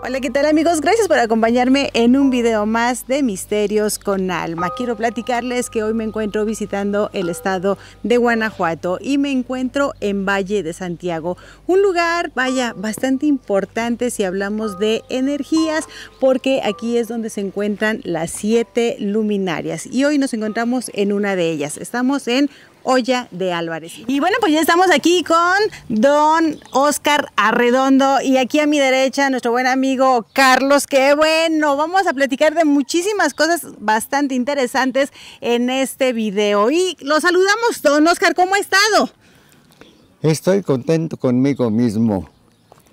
Hola, ¿qué tal amigos? Gracias por acompañarme en un video más de Misterios con Alma. Quiero platicarles que hoy me encuentro visitando el estado de Guanajuato y me encuentro en Valle de Santiago, un lugar, vaya, bastante importante si hablamos de energías, porque aquí es donde se encuentran las siete luminarias y hoy nos encontramos en una de ellas. Estamos en Olla de Álvarez. Y bueno, pues ya estamos aquí con don Oscar Arredondo y aquí a mi derecha nuestro buen amigo Carlos. Qué bueno, vamos a platicar de muchísimas cosas bastante interesantes en este video. Y lo saludamos, don Oscar, ¿cómo ha estado? Estoy contento conmigo mismo.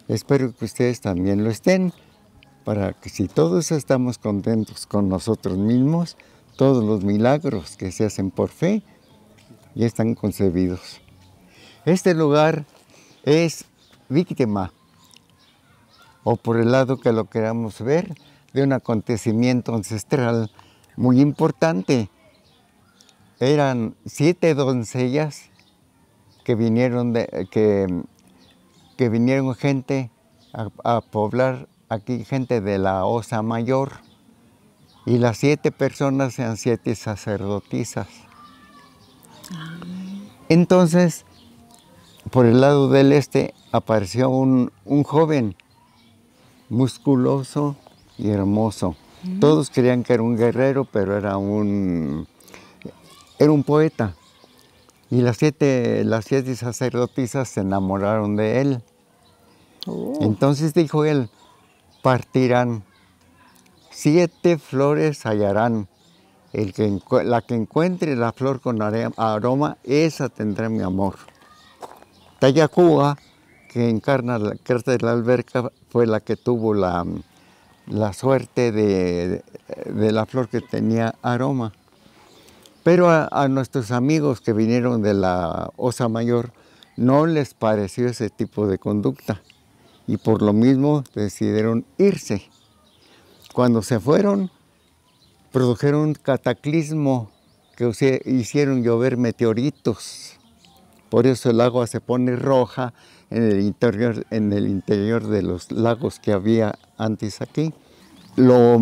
Espero que ustedes también lo estén, para que si todos estamos contentos con nosotros mismos, todos los milagros que se hacen por fe, ya están concebidos. Este lugar es víctima, o por el lado que lo queramos ver, de un acontecimiento ancestral muy importante. Eran siete doncellas que vinieron, que, vinieron gente a poblar aquí, gente de la Osa Mayor. Y las siete personas eran siete sacerdotisas. Ah. Entonces, por el lado del este apareció un, joven musculoso y hermoso. Mm. Todos creían que era un guerrero, pero era un, era un poeta. Y las siete, las sacerdotisas se enamoraron de él. Oh. Entonces dijo él, partirán, siete flores hallarán, que, la que encuentre la flor con aroma, esa tendrá mi amor. Tayacúa, que encarna la carta de la alberca, fue la que tuvo la, la suerte de, la flor que tenía aroma. Pero a, nuestros amigos que vinieron de la Osa Mayor no les pareció ese tipo de conducta y por lo mismo decidieron irse. Cuando se fueron, produjeron un cataclismo que hicieron llover meteoritos. Por eso el agua se pone roja en el interior, en el interior de los lagos que había antes aquí. Lo,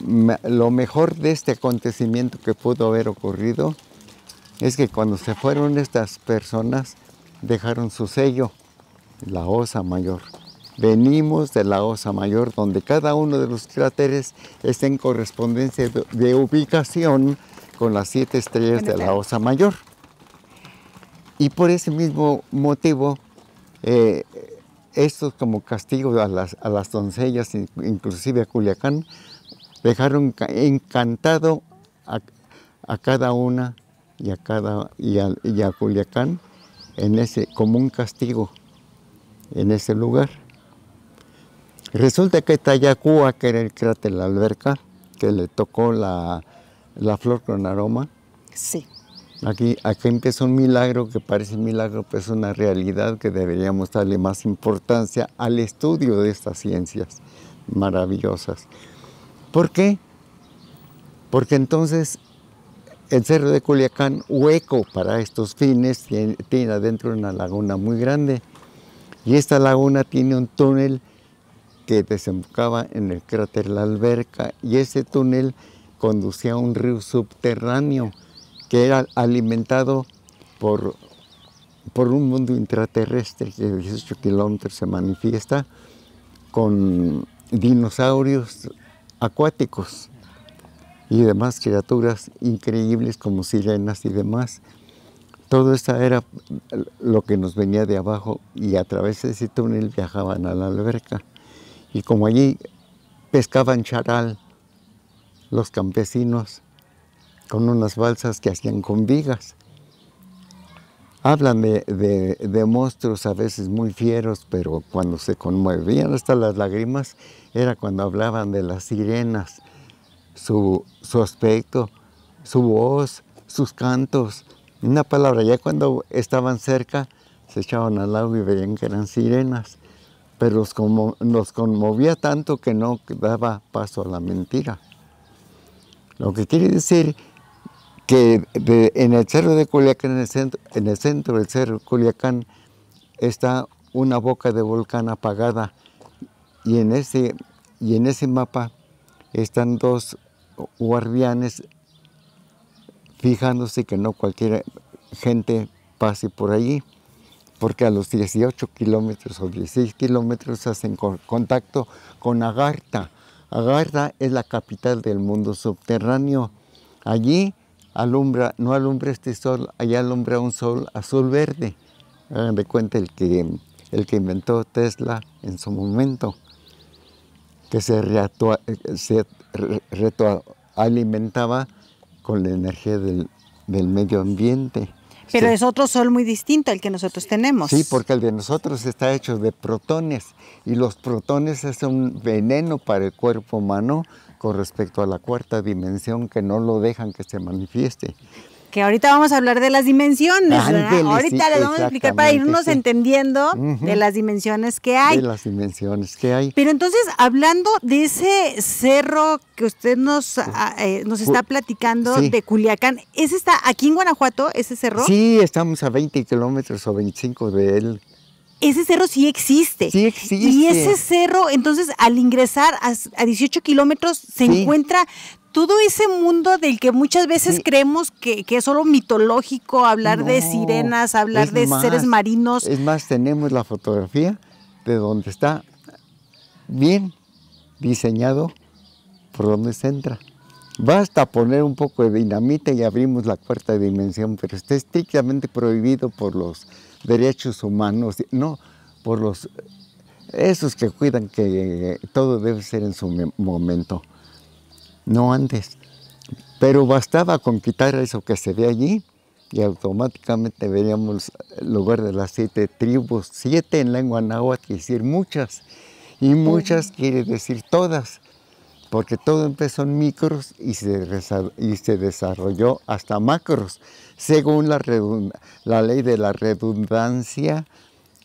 lo mejor de este acontecimiento que pudo haber ocurrido es que cuando se fueron estas personas dejaron su sello, la osa mayor. Venimos de la Osa Mayor, donde cada uno de los cráteres está en correspondencia de, ubicación con las siete estrellas de la Osa Mayor. Y por ese mismo motivo, eh, estos como castigo a las, doncellas, inclusive a Culiacán, dejaron encantado a, cada una y a, cada, y Culiacán en ese, como un castigo en ese lugar. Resulta que Tayacúa, que era el cráter la alberca, que le tocó la, flor con aroma. Sí. Aquí, aquí empieza un milagro que parece un milagro, pero es una realidad que deberíamos darle más importancia al estudio de estas ciencias maravillosas. ¿Por qué? Porque entonces el cerro de Culiacán, hueco para estos fines, tiene adentro una laguna muy grande. Y esta laguna tiene un túnel que desembocaba en el cráter La Alberca y ese túnel conducía a un río subterráneo que era alimentado por, por un mundo intraterrestre que de 18 kilómetros se manifiesta con dinosaurios acuáticos y demás criaturas increíbles como sirenas y demás. Todo eso era lo que nos venía de abajo y a través de ese túnel viajaban a la alberca. Y como allí pescaban charal los campesinos con unas balsas que hacían con vigas. Hablan de, monstruos a veces muy fieros, pero cuando se conmovían hasta las lágrimas era cuando hablaban de las sirenas, su, su aspecto, su voz, sus cantos. Una palabra, ya cuando estaban cerca se echaban al agua y veían que eran sirenas pero nos conmovía tanto que no daba paso a la mentira. Lo que quiere decir que en el cerro de Culiacán, en el, centro, en el centro del cerro de Culiacán, está una boca de volcán apagada y en ese, y en ese mapa están dos guardianes fijándose que no cualquier gente pase por allí porque a los 18 kilómetros o 16 kilómetros hacen contacto con Agartha. Agartha es la capital del mundo subterráneo. Allí alumbra, no alumbra este sol, allá alumbra un sol azul verde. Hagan de cuenta el que, el que inventó Tesla en su momento, que se, reto alimentaba con la energía del, del medio ambiente. Pero es otro sol muy distinto al que nosotros tenemos. Sí, porque el de nosotros está hecho de protones y los protones es un veneno para el cuerpo humano con respecto a la cuarta dimensión que no lo dejan que se manifieste que ahorita vamos a hablar de las dimensiones. ahorita sí, les vamos a explicar para irnos entendiendo de las dimensiones que hay. De las dimensiones que hay. Pero entonces, hablando de ese cerro que usted nos, ah, eh, nos está platicando de Culiacán, ¿ese está aquí en Guanajuato, ese cerro? Sí, estamos a 20 kilómetros o 25 de él ese cerro sí existe. Sí existe. Y ese cerro, entonces, al ingresar a, 18 kilómetros, se encuentra todo ese mundo del que muchas veces creemos que, es solo mitológico, hablar de sirenas, hablar de seres marinos. Es más, tenemos la fotografía de donde está bien diseñado por donde se entra. Basta poner un poco de dinamita y abrimos la cuarta dimensión, pero está estrictamente prohibido por los derechos humanos, no, por los esos que cuidan que todo debe ser en su momento no antes. Pero bastaba con quitar eso que se ve allí y automáticamente veríamos el lugar de las siete tribus, siete en lengua náhuatl, quiere decir muchas, y muchas quiere decir todas, porque todo empezó en micros y se, se desarrolló hasta macros, según la, la ley de la redundancia,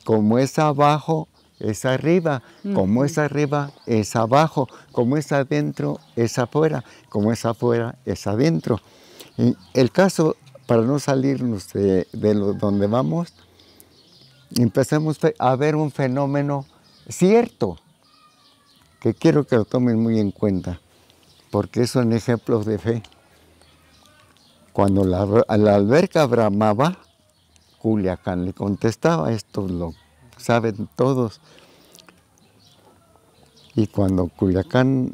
como es abajo, es arriba, como es arriba es abajo, como es adentro es afuera, como es afuera es adentro. el caso, para no salirnos de, donde vamos, empecemos a ver un fenómeno cierto, que quiero que lo tomen muy en cuenta, porque son ejemplos de fe. Cuando la, alberca bramaba, Culiacán le contestaba, esto es lo saben todos. Y cuando Culiacán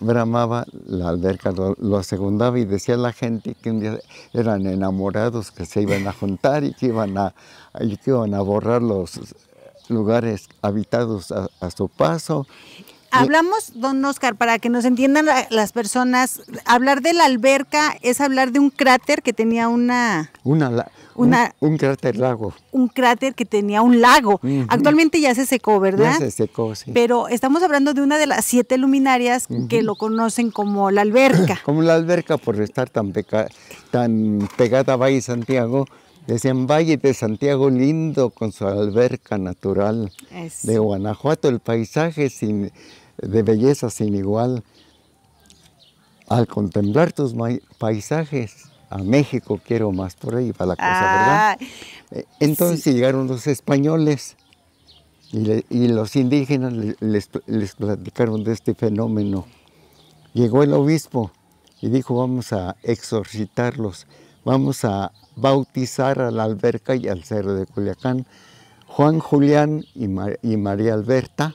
bramaba, la alberca lo, asegundaba y decía la gente que un día eran enamorados, que se iban a juntar y que iban a, iban a borrar los lugares habitados a, su paso. Hablamos, don Oscar, para que nos entiendan las personas, hablar de la alberca es hablar de un cráter que tenía una... Una, un, cráter lago. Un cráter que tenía un lago. Actualmente ya se secó, ¿verdad? Ya se secó, sí. Pero estamos hablando de una de las siete luminarias que lo conocen como la alberca. como la alberca por estar tan, tan pegada a Valle Santiago. Decían Valle de Santiago lindo con su alberca natural. De Guanajuato el paisaje sin, de belleza sin igual. Al contemplar tus paisajes a México quiero más, por ahí para la cosa, ¿verdad? Ah, eh, entonces llegaron los españoles y, los indígenas les, platicaron de este fenómeno. Llegó el obispo y dijo, vamos a exorcitarlos, vamos a bautizar a la alberca y al cerro de Culiacán. Juan Julián y, María Alberta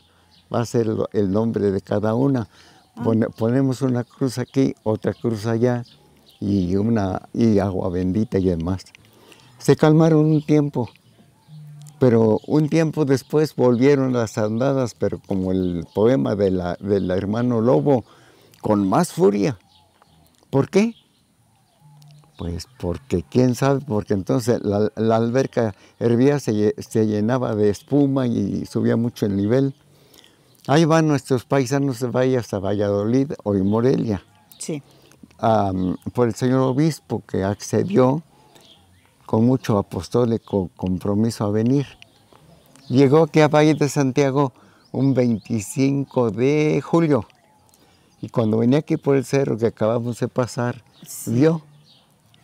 va a ser el nombre de cada una. Ah. ponemos una cruz aquí, otra cruz allá, y, una, y agua bendita y demás. Se calmaron un tiempo, pero un tiempo después volvieron las andadas, pero como el poema de la, del hermano Lobo, con más furia. ¿Por qué? Pues porque quién sabe, porque entonces la, alberca hervía, se, llenaba de espuma y subía mucho el nivel. Ahí van nuestros paisanos de Valle hasta Valladolid o en Morelia. Sí por el señor obispo que accedió con mucho apostólico compromiso a venir. Llegó aquí a Valle de Santiago un 25 de julio y cuando venía aquí por el cerro que acabamos de pasar, vio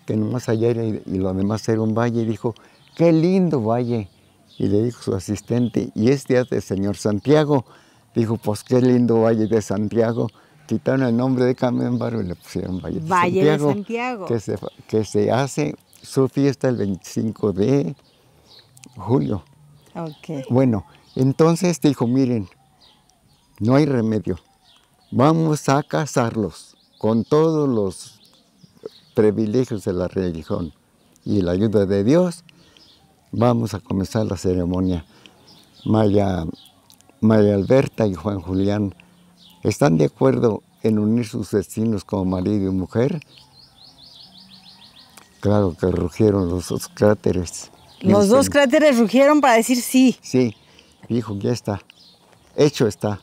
que no más allá era y, lo demás era un valle y dijo, qué lindo valle. Y le dijo su asistente, y es día Señor Santiago. Dijo, pues qué lindo valle de Santiago quitaron el nombre de Camembaro y le pusieron Valle, de Santiago. Que, se, hace su fiesta el 25 de julio. Bueno, entonces dijo, miren, no hay remedio. Vamos a casarlos con todos los privilegios de la religión y la ayuda de Dios. Vamos a comenzar la ceremonia. Maya, María Alberta y Juan Julián ¿Están de acuerdo en unir sus destinos como marido y mujer? Claro que rugieron los dos cráteres. Los dos cráteres rugieron para decir sí. Sí, dijo, ya está, hecho está.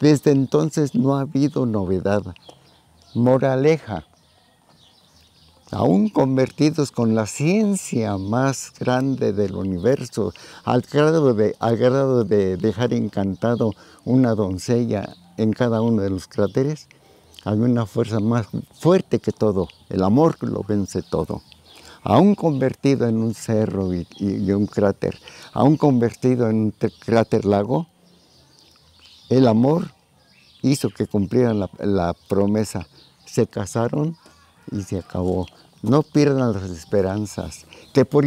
Desde entonces no ha habido novedad. Moraleja, aún convertidos con la ciencia más grande del universo, al grado de, dejar encantado una doncella en cada uno de los cráteres, hay una fuerza más fuerte que todo, el amor lo vence todo. Aún convertido en un cerro y, un cráter, aún convertido en un cráter lago, el amor hizo que cumplieran la promesa. Se casaron, y se acabó. No pierdan las esperanzas, que por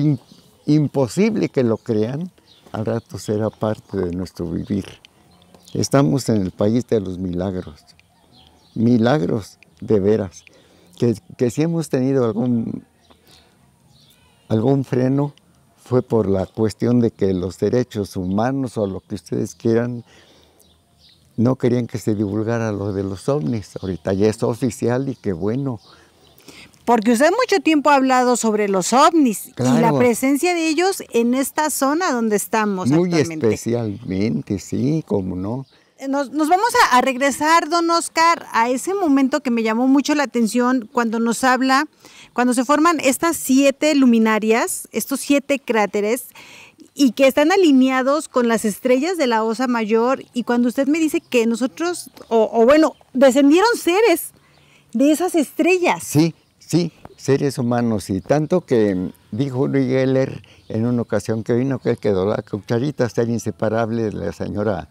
imposible que lo crean, al rato será parte de nuestro vivir. Estamos en el país de los milagros, milagros de veras, que, si hemos tenido algún, algún freno fue por la cuestión de que los derechos humanos o lo que ustedes quieran no querían que se divulgara lo de los ovnis. Ahorita ya es oficial y qué bueno. Porque usted mucho tiempo ha hablado sobre los ovnis y la presencia de ellos en esta zona donde estamos. Muy especialmente, sí, como no. Eh, nos, vamos a, regresar, don Oscar, a ese momento que me llamó mucho la atención cuando nos habla, cuando se forman estas siete luminarias, estos siete cráteres, y que están alineados con las estrellas de la Osa Mayor, y cuando usted me dice que nosotros, o, o bueno, descendieron seres de esas estrellas. Sí, Sí, seres humanos, y tanto que mm, dijo Luis Geller en una ocasión que vino que quedó la cucharita estar inseparable de la señora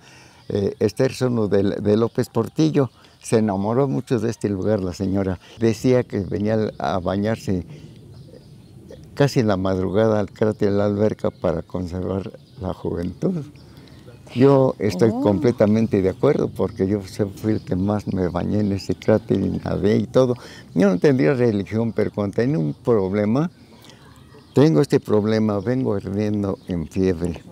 eh, Esterson de, de, López Portillo. Se enamoró mucho de este lugar la señora. Decía que venía a bañarse eh, casi en la madrugada al cráter de la alberca para conservar la juventud. Yo estoy oh. completamente de acuerdo porque yo fui el que más me bañé en ese cráter y nadé y todo. Yo no tendría religión, pero cuando tengo un problema, tengo este problema, vengo hirviendo en fiebre,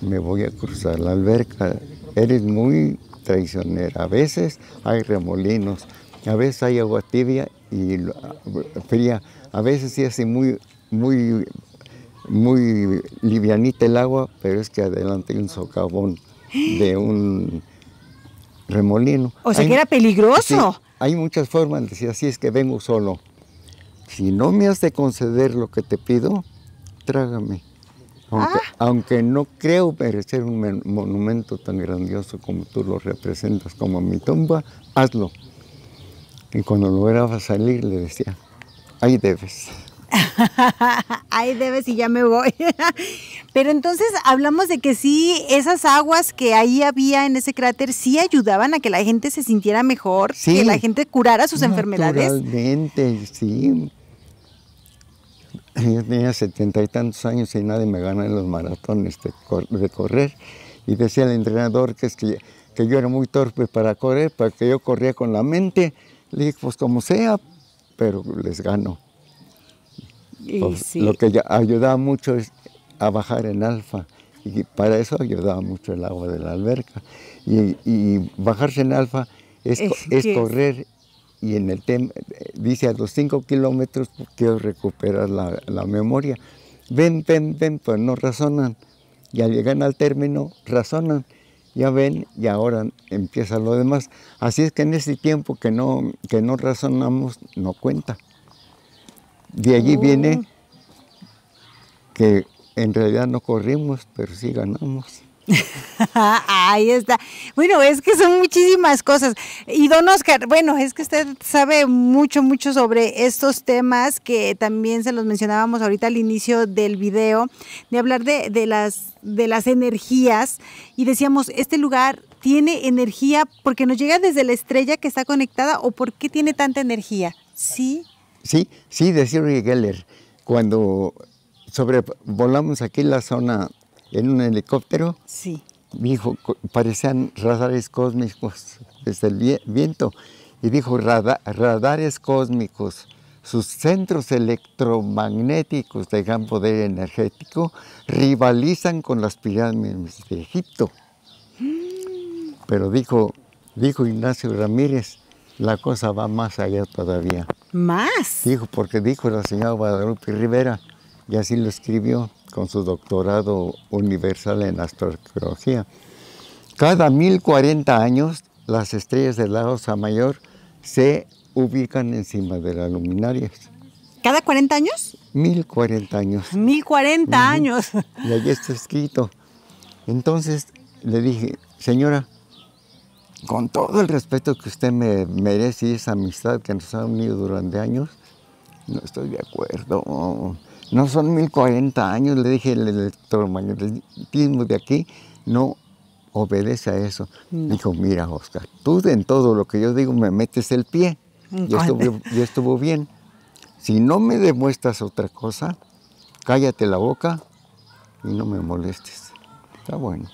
me voy a cruzar la alberca. Eres muy traicionera. A veces hay remolinos, a veces hay agua tibia y fría, a veces sí hace muy, muy muy livianita el agua, pero es que adelante hay un socavón de un remolino. O sea que era peligroso. hay muchas formas de decir, así es que vengo solo. Si no me has de conceder lo que te pido, trágame. Aunque, ah. no creo merecer un monumento tan grandioso como tú lo representas, como mi tumba, hazlo. Y cuando lograba salir, le decía, ahí debes. Ay, debes y ya me voy. Pero entonces hablamos de que sí, esas aguas que ahí había en ese cráter sí ayudaban a que la gente se sintiera mejor, que la gente curara sus enfermedades. Totalmente, sí. Yo tenía setenta y tantos años y nadie me gana en los maratones de, correr. Y decía el entrenador que, es que, que yo era muy torpe para correr, para que yo corría con la mente. Le dije, pues como sea, pero les gano. Pues, lo que ayudaba mucho es a bajar en alfa y para eso ayudaba mucho el agua de la alberca. Y, bajarse en alfa es, correr y en el tema dice a los 5 kilómetros quiero recuperar la, memoria. Ven, ven, ven, pues no razonan. Ya al llegar al término, razonan. Ya ven y ahora empieza lo demás. Así es que en ese tiempo que no, que no razonamos, no cuenta. De allí oh. viene que en realidad no corrimos, pero sí ganamos. Ahí está. Bueno, es que son muchísimas cosas. Y don Oscar, bueno, es que usted sabe mucho, mucho sobre estos temas que también se los mencionábamos ahorita al inicio del video, de hablar de, de las, de las energías. Y decíamos, este lugar tiene energía porque nos llega desde la estrella que está conectada o por qué tiene tanta energía. Sí. Sí, sí, decía Uri Geller. Cuando sobrevolamos aquí la zona en un helicóptero, dijo, parecían radares cósmicos desde el viento. Y dijo, radares cósmicos, sus centros electromagnéticos de gran poder energético rivalizan con las pirámides de Egipto. Mm. Pero dijo, dijo Ignacio Ramírez, la cosa va más allá todavía. ¿Más? Dijo, porque dijo la señora Guadalupe Rivera, y así lo escribió con su doctorado universal en astrología. Cada 1040 años, las estrellas de la Osa Mayor se ubican encima de las luminarias. ¿Cada 40 años? Mil 1040 años. Mil cuarenta años. Y ahí está escrito. Entonces le dije, señora, con todo el respeto que usted me merece y esa amistad que nos ha unido durante años, no estoy de acuerdo. No son mil cuarenta años, le dije, el electromagnetismo de aquí no obedece a eso. Dijo, mira, Oscar, tú en todo lo que yo digo me metes el pie. Yo estuvo bien. Si no me demuestras otra cosa, cállate la boca y no me molestes. Está bueno.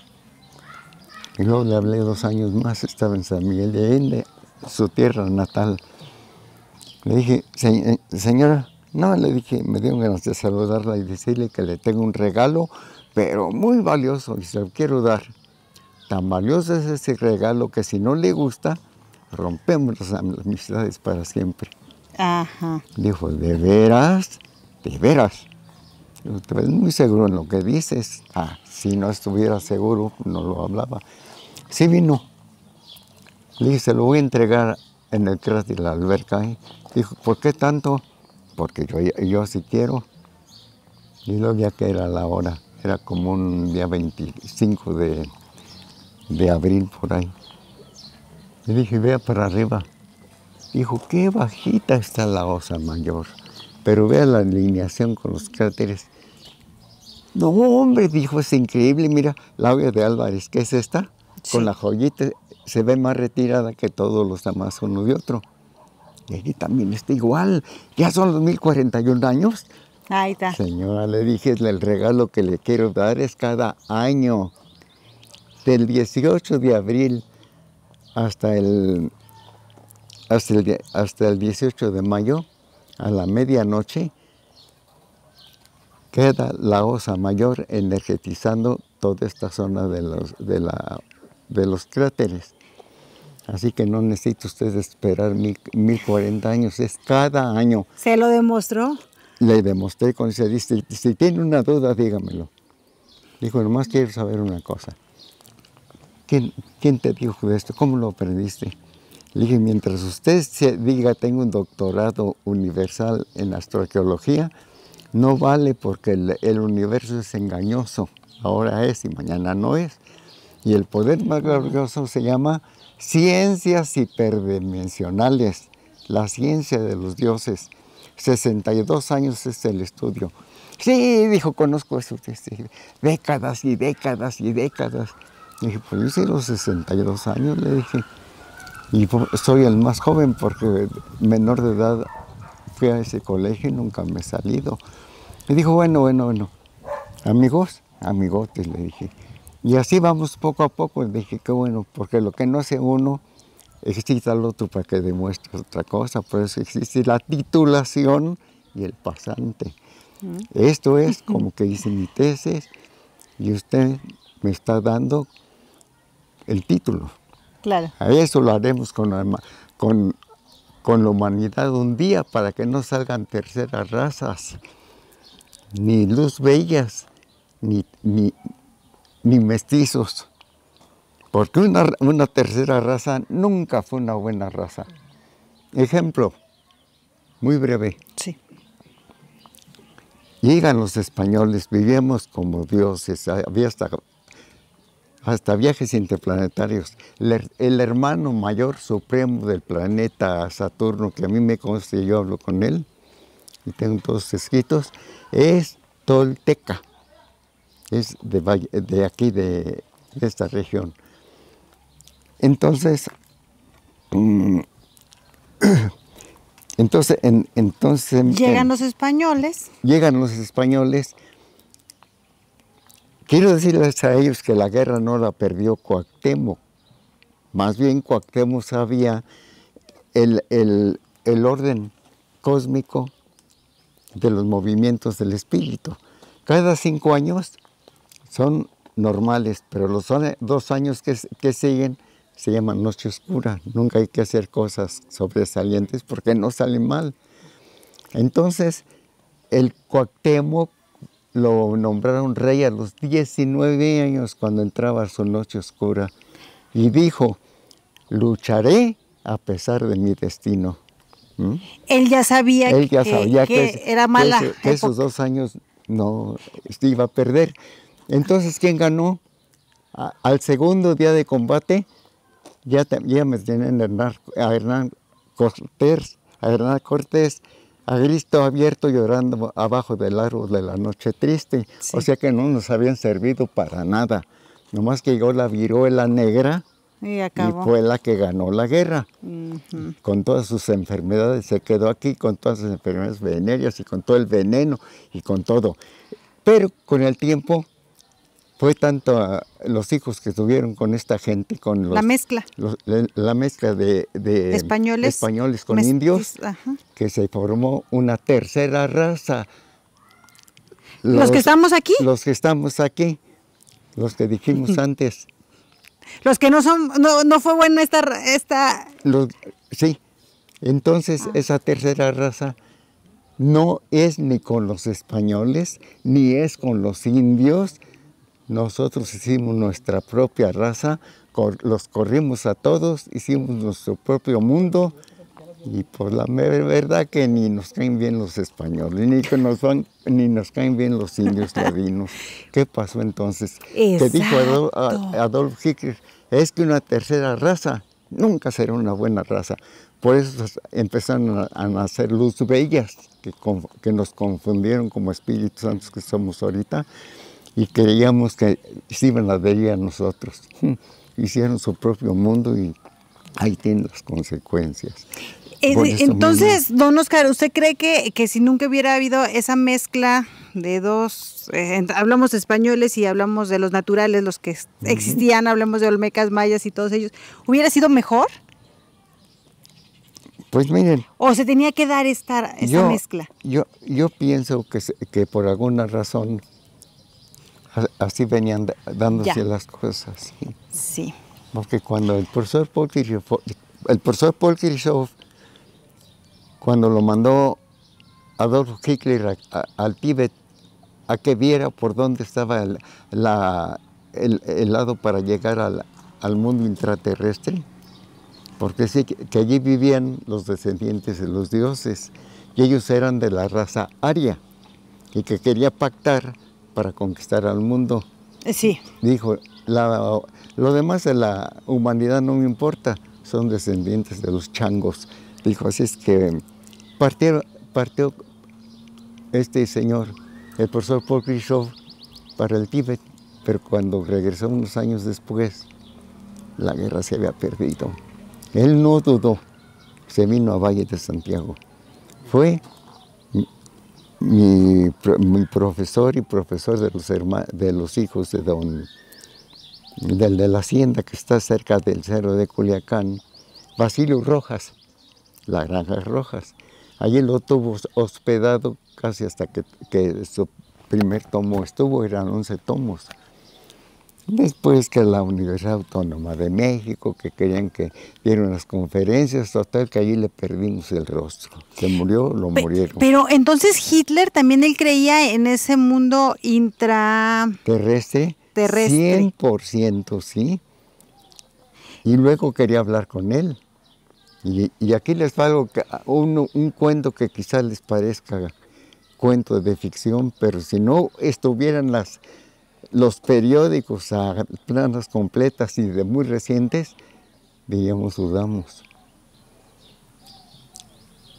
Y luego le hablé dos años más, estaba en San Miguel de Allende, su tierra natal. Le dije, eh, señora, no, le dije, me dio ganas de saludarla y decirle que le tengo un regalo, pero muy valioso y se lo quiero dar. Tan valioso es ese regalo que si no le gusta, rompemos las amistades para siempre. Ajá. Dijo, ¿de veras? ¿De veras? Tú eres muy seguro en lo que dices. Ah, si no estuviera seguro, no lo hablaba. Sí vino. Le dije, se lo voy a entregar en el cráter de la alberca. Dijo, ¿por qué tanto? Porque yo, yo sí quiero. Y luego ya que era la hora, era como un día 25 de, abril por ahí. Le dije, vea para arriba. Dijo, qué bajita está la osa mayor, pero vea la alineación con los cráteres. No, hombre, dijo, es increíble, mira, la olla de Álvarez, ¿qué es esta? con la joyita se ve más retirada que todos los demás uno de otro. Y también está igual, ya son los 1041 años. Ahí está. Señora, le dije, el regalo que le quiero dar es cada año, del 18 de abril hasta el, hasta el, 18 de mayo, a la medianoche, queda la osa mayor energetizando toda esta zona de, los, de la de los cráteres. Así que no necesita usted esperar mil, 1040 años, es cada año. ¿Se lo demostró? Le demostré con ese dice, si tiene una duda, dígamelo. Dijo, nomás quiero saber una cosa. ¿Quién, ¿Quién te dijo esto? ¿Cómo lo aprendiste? Le dije, mientras usted se diga, tengo un doctorado universal en astroarqueología, no vale porque el, el universo es engañoso. Ahora es y mañana no es. Y el poder más glorioso se llama ciencias hiperdimensionales, la ciencia de los dioses. 62 años es el estudio. Sí, dijo, conozco eso este, décadas y décadas y décadas. dije, pues yo hice los 62 años, le dije. Y soy el más joven porque menor de edad fui a ese colegio y nunca me he salido. Y dijo, bueno, bueno, bueno. Amigos, amigotes, le dije. Y así vamos poco a poco. Dije, qué bueno, porque lo que no hace uno, existe al otro para que demuestre otra cosa. Por eso existe la titulación y el pasante. Mm. Esto es como que hice mi tesis y usted me está dando el título. Claro. A eso lo haremos con la, con, con la humanidad un día para que no salgan terceras razas, ni luz bellas, ni, ni, ni mestizos, porque una, tercera raza nunca fue una buena raza. Ejemplo, muy breve. Sí. Llegan los españoles, vivíamos como dioses, había hasta, hasta viajes interplanetarios. El, hermano mayor supremo del planeta Saturno, que a mí me consta, yo hablo con él, y tengo todos escritos, es Tolteca es de, aquí, de, esta región. Entonces, mm, entonces, entonces... Llegan los españoles. Llegan los españoles. Quiero decirles a ellos que la guerra no la perdió Cuauhtémoc. Más bien Coactemo sabía el, el orden cósmico de los movimientos del espíritu. Cada cinco años son normales, pero los eh, dos años que, que siguen se llaman noche oscura. Nunca hay que hacer cosas sobresalientes porque no salen mal. Entonces, el Cuauhtémoc lo nombraron rey a los 19 años cuando entraba su noche oscura y dijo, lucharé a pesar de mi destino. ¿Mm? Él ya sabía, que, era mala. esos dos años no este, iba a perder. Entonces, ¿quién ganó? al segundo día de combate, ya, ya me tienen a Hernán, Cortés, a Hernán Cortés, a Cristo abierto llorando abajo del árbol de la noche triste. O sea que no nos habían servido para nada. Nomás que llegó la viruela negra y, fue la que ganó la guerra. Con todas sus enfermedades se quedó aquí, con todas sus enfermedades venéreas y con todo el veneno y con todo. Pero con el tiempo fue tanto a los hijos que tuvieron con esta gente, con los, la mezcla, la, mezcla de, españoles, con indios, pues, que se formó una tercera raza. Los, que estamos aquí, los que estamos aquí, los que dijimos antes, los que no son, no, no fue bueno esta, esta, sí. Entonces ah. esa tercera raza no es ni con los españoles ni es con los indios nosotros hicimos nuestra propia raza, los corrimos a todos, hicimos nuestro propio mundo y por la verdad que ni nos caen bien los españoles, ni, nos, van, ni nos caen bien los indios ladinos. ¿Qué pasó entonces? Te dijo Adolf Hitler, es que una tercera raza nunca será una buena raza. Por eso empezaron a, nacer luz bellas, que, que nos confundieron como Espíritus Santos que somos ahorita y creíamos que se iban a ver a nosotros. Hmm. Hicieron su propio mundo y ahí tienen las consecuencias. Eh, entonces, don Oscar, ¿usted cree que, que, si nunca hubiera habido esa mezcla de dos, eh, hablamos españoles y hablamos de los naturales, los que existían, hablamos de olmecas, mayas y todos ellos, ¿hubiera sido mejor? Pues miren. ¿O se tenía que dar esta, esta mezcla? Yo, yo pienso que, que por alguna razón Así venían dándose las cosas. Porque cuando el profesor Paul Kirchhoff, el profesor Paul cuando lo mandó Adolfo Hitler al Tíbet a que viera por dónde estaba el, el, lado para llegar al, al mundo intraterrestre, porque sí, que allí vivían los descendientes de los dioses y ellos eran de la raza aria y que quería pactar para conquistar al mundo. Eh, sí. Dijo, lo demás de la humanidad no me importa, son descendientes de los changos. Dijo, así es que partió, este señor, el profesor Paul Krishov, para el Tíbet, pero cuando regresó unos años después, la guerra se había perdido. Él no dudó, se vino a Valle de Santiago. Fue mi, profesor y profesor de los, de los hijos de don, del de la hacienda que está cerca del cerro de Culiacán, Basilio Rojas, la Granja Rojas. Allí lo tuvo hospedado casi hasta que, que su primer tomo estuvo, eran 11 tomos. Después que la Universidad Autónoma de México, que querían que dieron las conferencias, total que allí le perdimos el rostro. Se murió, lo murieron. Pero entonces Hitler también él creía en ese mundo intra... Terrestre. Terrestre. 100% sí. Y luego quería hablar con él. Y, aquí les hago un cuento que quizás les parezca cuento de ficción, pero si no estuvieran las los periódicos a planas completas y de muy recientes, digamos dudamos.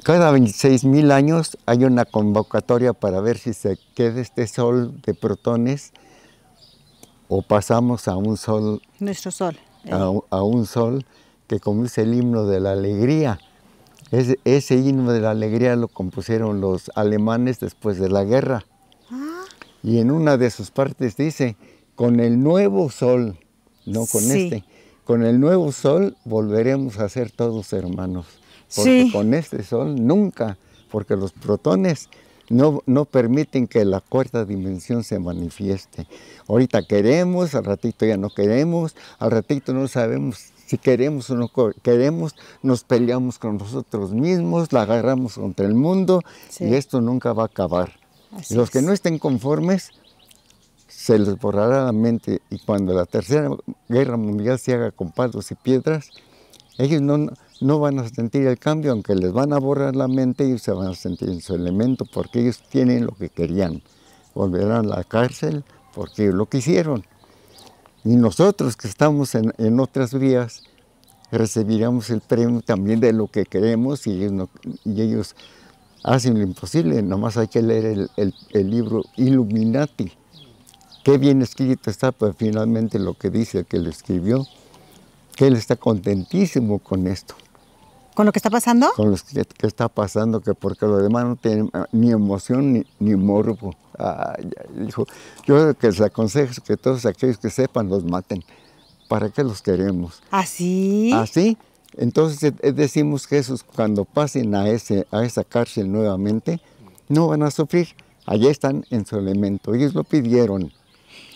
Cada 26 mil años hay una convocatoria para ver si se queda este sol de protones o pasamos a un sol. Nuestro sol. ¿eh? A, un sol que como es el himno de la alegría. ese himno de la alegría lo compusieron los alemanes después de la guerra y en una de sus partes dice, con el nuevo sol, no con este, con el nuevo sol volveremos a ser todos hermanos, porque con este sol nunca, porque los protones no, no, permiten que la cuarta dimensión se manifieste. Ahorita queremos, al ratito ya no queremos, al ratito no sabemos si queremos o no queremos, nos peleamos con nosotros mismos, la agarramos contra el mundo y esto nunca va a acabar los que no estén conformes, se les borrará la mente y cuando la tercera guerra mundial se haga con palos y piedras, ellos no, van a sentir el cambio, aunque les van a borrar la mente, ellos se van a sentir en su elemento porque ellos tienen lo que querían. Volverán a la cárcel porque ellos lo quisieron. Y nosotros que estamos en, otras vías, recibiremos el premio también de lo que queremos y ellos hacen lo imposible, nomás hay que leer el, el, libro Illuminati. Qué bien escrito está, pues finalmente lo que dice el que lo escribió, que él está contentísimo con esto. ¿Con lo que está pasando? Con lo que, está pasando, que porque lo demás no tiene ah, ni emoción ni, morbo. Yo dijo, yo que les aconsejo es que todos aquellos que sepan los maten. ¿Para qué los queremos? ¿Así? ¿Ah, ¿Así? ¿Ah, entonces eh, eh, decimos Jesús, cuando pasen a, ese, a esa cárcel nuevamente, no van a sufrir. Allí están en su elemento. Ellos lo pidieron.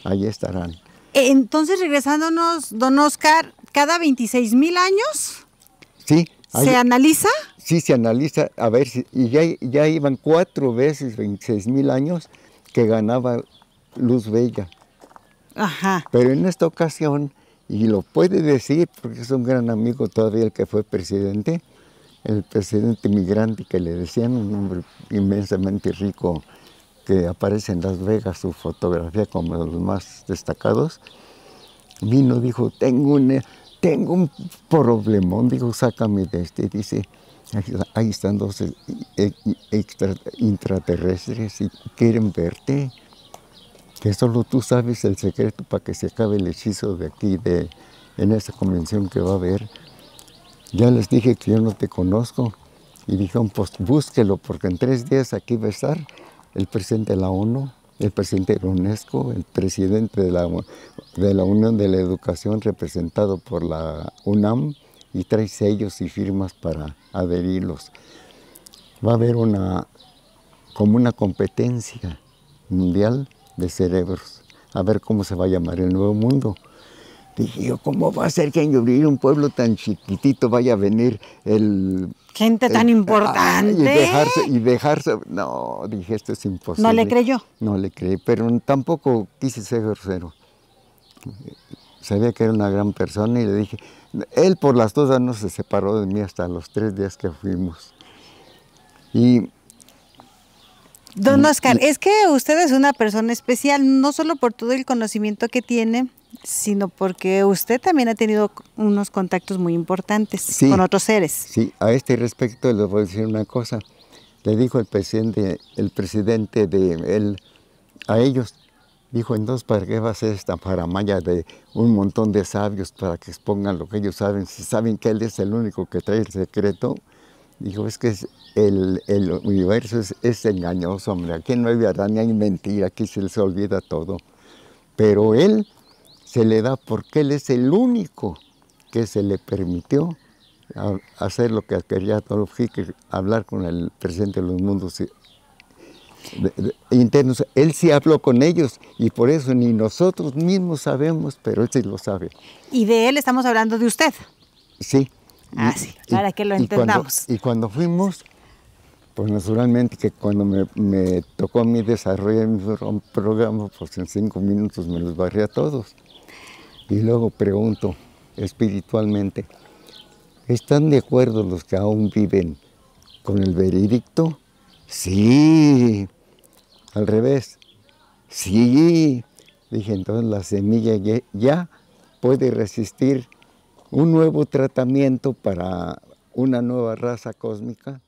Allí estarán. Eh, entonces, regresándonos, don Oscar, cada 26 mil años. Sí. ¿Se analiza? Sí, se analiza. A ver, si, y ya, ya iban cuatro veces 26 mil años que ganaba Luz Bella. Ajá. Pero en esta ocasión y lo puede decir porque es un gran amigo todavía el que fue presidente, el presidente migrante que le decían, un hombre inmensamente rico que aparece en Las Vegas, su fotografía como de los más destacados, vino, dijo, tengo un, eh, tengo un problemón, dijo, sácame de este, dice, ahí están dos eh, eh, extraterrestres y quieren verte que solo tú sabes el secreto para que se acabe el hechizo de aquí, de, en esa convención que va a haber. Ya les dije que yo no te conozco y dijeron, pues búsquelo, porque en tres días aquí va a estar el presidente de la ONU, el presidente de la UNESCO, el presidente de la, de la Unión de la Educación representado por la UNAM y trae sellos y firmas para adherirlos. Va a haber una, como una competencia mundial de cerebros, a ver cómo se va a llamar el nuevo mundo. Dije yo, ¿cómo va a ser que en un pueblo tan chiquitito vaya a venir el... Gente tan importante. y dejarse, y dejarse... No, dije, esto es imposible. ¿No le creyó? No le creí, pero tampoco quise ser grosero. Sabía que era una gran persona y le dije... Él por las dos no se separó de mí hasta los tres días que fuimos. Y Don mm, Oscar, mm. es que usted es una persona especial, no solo por todo el conocimiento que tiene, sino porque usted también ha tenido unos contactos muy importantes con otros seres. Sí, a este respecto le voy a decir una cosa. Le dijo el presidente, el presidente de él, a ellos, dijo, entonces, ¿para qué va a ser esta paramaya de un montón de sabios para que expongan lo que ellos saben? Si saben que él es el único que trae el secreto, Dijo, es que el, universo es, engañoso, hombre. Aquí no hay verdad ni hay mentira, aquí se les olvida todo. Pero él se le da porque él es el único que se le permitió hacer lo que quería Adolf Hitler, hablar con el presidente de los mundos eh, internos. Él sí habló con ellos y por eso ni nosotros mismos sabemos, pero él sí lo sabe. Y de él estamos hablando de usted. Sí, Ah, sí, para que lo entendamos. Y cuando, fuimos, pues naturalmente que cuando me, tocó mi desarrollo y mi programa, pues en cinco minutos me los barré a todos. Y luego pregunto espiritualmente, ¿están de acuerdo los que aún viven con el veredicto? Sí. Al revés. Sí. Dije, entonces la semilla ya puede resistir un nuevo tratamiento para una nueva raza cósmica